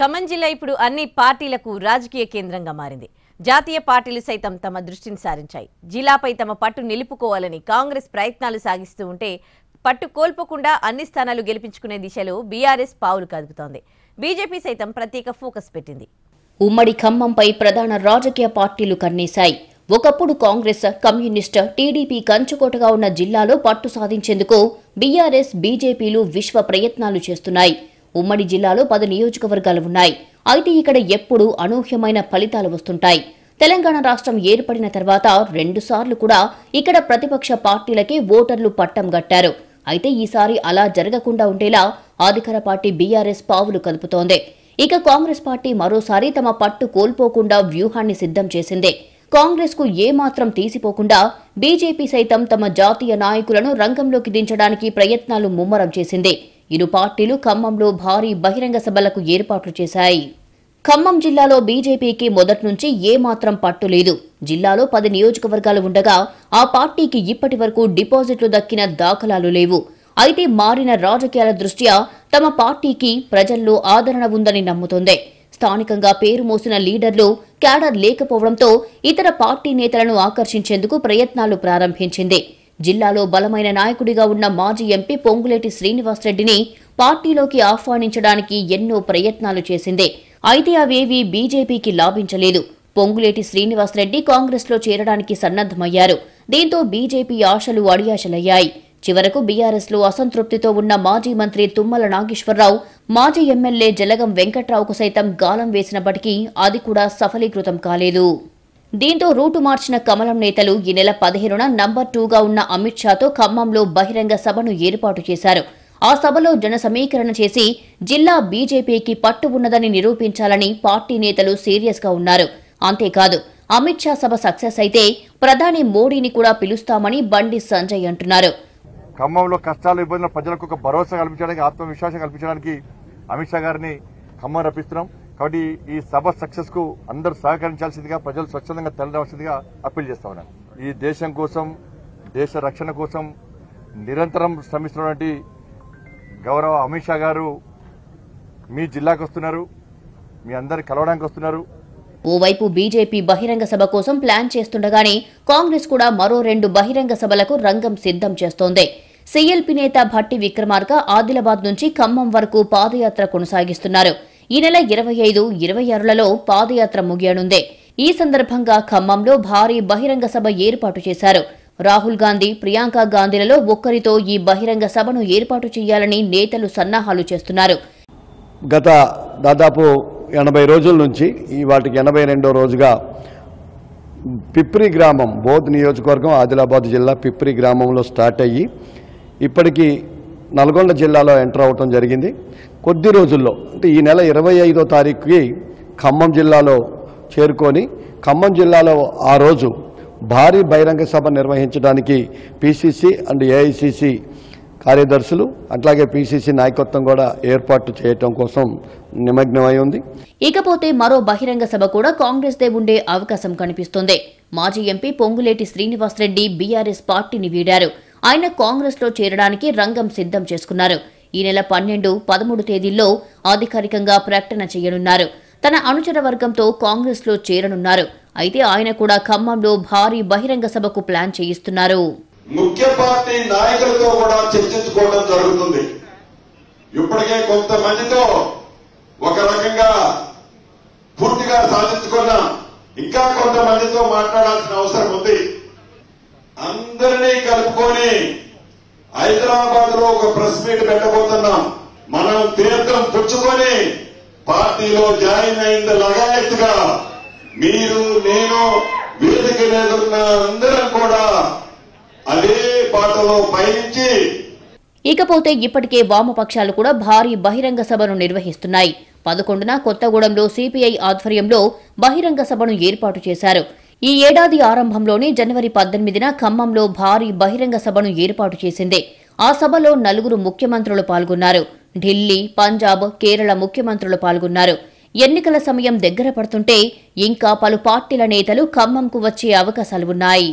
ఖమ్మం జిల్లా ఇప్పుడు అన్ని పార్టీలకు రాజకీయ కేంద్రంగా మారింది జాతీయ పార్టీలు సైతం తమ దృష్టిని సారించాయి జిల్లాపై తమ పట్టు నిలుపుకోవాలని కాంగ్రెస్ ప్రయత్నాలు సాగిస్తూ ఉంటే పట్టు కోల్పోకుండా అన్ని స్థానాలు గెలిపించుకునే దిశలో బీఆర్ఎస్ పావులు కదుపుతోంది బీజేపీ సైతం ప్రత్యేక ఫోకస్ పెట్టింది ఉమ్మడి ఖమ్మంపై ప్రధాన రాజకీయ పార్టీలు కన్నేశాయి ఒకప్పుడు కాంగ్రెస్ కమ్యూనిస్ట్ టీడీపీ కంచుకోటగా ఉన్న జిల్లాలో పట్టు సాధించేందుకు బీఆర్ఎస్ బీజేపీలు విశ్వ ప్రయత్నాలు చేస్తున్నాయి ఉమ్మడి జిల్లాలో పది నియోజకవర్గాలు ఉన్నాయి అయితే ఇక్కడ ఎప్పుడూ అనూహ్యమైన ఫలితాలు వస్తుంటాయి తెలంగాణ రాష్ట్రం ఏర్పడిన తర్వాత రెండుసార్లు కూడా ఇక్కడ ప్రతిపక్ష పార్టీలకే ఓటర్లు పట్టం గట్టారు అయితే ఈసారి అలా జరగకుండా ఉండేలా అధికార పార్టీ బీఆర్ఎస్ పావులు కదుపుతోంది ఇక కాంగ్రెస్ పార్టీ మరోసారి తమ పట్టు కోల్పోకుండా వ్యూహాన్ని సిద్ధం చేసింది కాంగ్రెస్ కు ఏమాత్రం తీసిపోకుండా బీజేపీ సైతం తమ జాతీయ నాయకులను రంగంలోకి దించడానికి ప్రయత్నాలు ముమ్మరం చేసింది ఇరు పార్టీలు ఖమ్మంలో భారీ బహిరంగ సభలకు ఏర్పాట్లు చేశాయి ఖమ్మం జిల్లాలో బీజేపీకి మొదటి నుంచి ఏమాత్రం పట్టు లేదు జిల్లాలో పది నియోజకవర్గాలు ఉండగా ఆ పార్టీకి ఇప్పటి వరకు డిపాజిట్లు దక్కిన దాఖలాలు లేవు అయితే మారిన రాజకీయాల దృష్ట్యా తమ పార్టీకి ప్రజల్లో ఆదరణ ఉందని నమ్ముతోంది స్థానికంగా పేరు మోసిన లీడర్లు క్యాడర్ లేకపోవడంతో ఇతర పార్టీ నేతలను ఆకర్షించేందుకు ప్రయత్నాలు ప్రారంభించింది జిల్లాలో బలమైన నాయకుడిగా ఉన్న మాజీ ఎంపీ పొంగులేటి శ్రీనివాసరెడ్డిని పార్టీలోకి ఆహ్వానించడానికి ఎన్నో ప్రయత్నాలు చేసిందే అయితే అవేవీ బీజేపీకి లాభించలేదు పొంగులేటి శ్రీనివాసరెడ్డి కాంగ్రెస్లో చేరడానికి సన్నద్ధమయ్యారు దీంతో బీజేపీ ఆశలు అడియాశలయ్యాయి చివరకు బీఆర్ఎస్లో అసంతృప్తితో ఉన్న మాజీ మంత్రి తుమ్మల నాగేశ్వరరావు మాజీ ఎమ్మెల్యే జలగం వెంకట్రావుకు సైతం గాలం వేసినప్పటికీ అది కూడా సఫలీకృతం కాలేదు దీంతో రూటు మార్చిన కమలం నేతలు ఈ నెల పదిహేనున నంబర్ టూగా ఉన్న అమిత్ షాతో ఖమ్మంలో బహిరంగ సభను ఏర్పాటు చేశారు ఆ సభలో జన సమీకరణ చేసి జిల్లా బీజేపీకి పట్టు ఉన్నదని నిరూపించాలని పార్టీ నేతలు సీరియస్ గా ఉన్నారు అంతేకాదు అమిత్ షా సభ సక్సెస్ అయితే ప్రధాని మోడీని కూడా పిలుస్తామని బండి సంజయ్ అంటున్నారు ఖమ్మంలో కష్టాలు ఇబ్బందులు ప్రజలకు ఒక భరోసా కల్పించడానికి ఆత్మవిశ్వాసం కల్పించడానికి అమిత్ షా గారిని ఖమ్మం రప్పిస్తున్నాం కాబట్టి ఈ సభ సక్సెస్ కు అందరు సహకరించాల్సిందిగా ప్రజలు స్వచ్ఛందంగా తరలివలసిందిగా అప్పీల్ చేస్తా ఉన్నాను ఈ దేశం కోసం దేశ రక్షణ కోసం నిరంతరం శ్రమిస్తున్నటువంటి గౌరవ అమిత్ షా గారు మీ జిల్లాకు వస్తున్నారు మీ అందరు కలవడానికి వస్తున్నారు ఓవైపు బీజేపీ బహిరంగ సభ కోసం ప్లాన్ చేస్తుండగానే కాంగ్రెస్ కూడా మరో రెండు బహిరంగ సభలకు రంగం సిద్ధం చేస్తోంది సీఎల్పీ నేత భట్టి విక్రమార్క ఆదిలాబాద్ నుంచి ఖమ్మం వరకు పాదయాత్ర కొనసాగిస్తున్నారు ఈ నెల ఇరవై ఐదు ఇరవై ఆరులలో పాదయాత్ర ముగియనుందే ఈ సందర్భంగా ఖమ్మంలో భారీ బహిరంగ సభ ఏర్పాటు చేశారు రాహుల్ గాంధీ ప్రియాంక గాంధీలలో ఒక్కరితో ఈ బహిరంగ సభను ఏర్పాటు చేయాలని నేతలు సన్నాహాలు చేస్తున్నారు గత దాదాపు ఎనభై రోజుల నుంచి ఈ వాటికి ఎనభై రెండో రోజుగా పిప్రి గ్రామం బోధ్ నియోజకవర్గం ఆదిలాబాద్ జిల్లా పిప్రి గ్రామంలో స్టార్ట్ అయ్యి ఇప్పటికీ నల్గొండ జిల్లాలో ఎంటర్ అవటం జరిగింది కొద్ది రోజుల్లో అంటే ఈ నెల ఇరవై ఐదో తారీఖుకి ఖమ్మం జిల్లాలో చేరుకొని ఖమ్మం జిల్లాలో ఆ రోజు భారీ బహిరంగ సభ నిర్వహించడానికి పిసిసి అండ్ ఏఐసిసి కార్యదర్శులు అట్లాగే పిసిసి నాయకత్వం కూడా ఏర్పాటు చేయటం కోసం నిమగ్నమై ఉంది ఇకపోతే మరో బహిరంగ సభ కూడా కాంగ్రెస్ దే ఉండే అవకాశం కనిపిస్తుంది మాజీ ఎంపీ పొంగులేటి శ్రీనివాసరెడ్డి బీఆర్ఎస్ పార్టీని వీడారు ఆయన కాంగ్రెస్ లో చేరడానికి రంగం సిద్ధం చేసుకున్నారు ఈ నెల పన్నెండు పదమూడు తేదీల్లో అధికారికంగా ప్రకటన చేయనున్నారు తన అనుచర వర్గంతో కాంగ్రెస్ లో చేరనున్నారు అయితే ఆయన కూడా ఖమ్మంలో భారీ బహిరంగ సభకు ప్లాన్ చేయిస్తున్నారు ముఖ్య పార్టీ నాయకులతో కూడా చర్చించుకోవడం జరుగుతుంది ఇప్పటికే కొంతమందితో ఒక రకంగా పూర్తిగా సాధించుకున్నాం ఇంకా కొంతమందితో మాట్లాడాల్సిన అవసరం ఉంది అందరినీ కలుపుకొని హైదరాబాద్ లో ఒక ప్రెస్ మీట్ పెట్టబోతున్నాం మనం తీర్థం పుచ్చుకొని పార్టీలో జాయిన్ అయింది లగాయత్తుగా మీరు నేను వేదిక ఉన్న అందరం కూడా ఇకపోతే ఇప్పటికే వామపక్షాలు కూడా భారీ బహిరంగ సభను నిర్వహిస్తున్నాయి పదకొండున కొత్తగూడెంలో సిపిఐ ఆధ్వర్యంలో బహిరంగ సభను ఏర్పాటు చేశారు ఈ ఏడాది ఆరంభంలోనే జనవరి పద్దెనిమిదిన ఖమ్మంలో భారీ బహిరంగ సభను ఏర్పాటు చేసింది ఆ సభలో నలుగురు ముఖ్యమంత్రులు పాల్గొన్నారు ఢిల్లీ పంజాబ్ కేరళ ముఖ్యమంత్రులు పాల్గొన్నారు ఎన్నికల సమయం దగ్గర పడుతుంటే ఇంకా పలు పార్టీల నేతలు ఖమ్మంకు వచ్చే అవకాశాలు ఉన్నాయి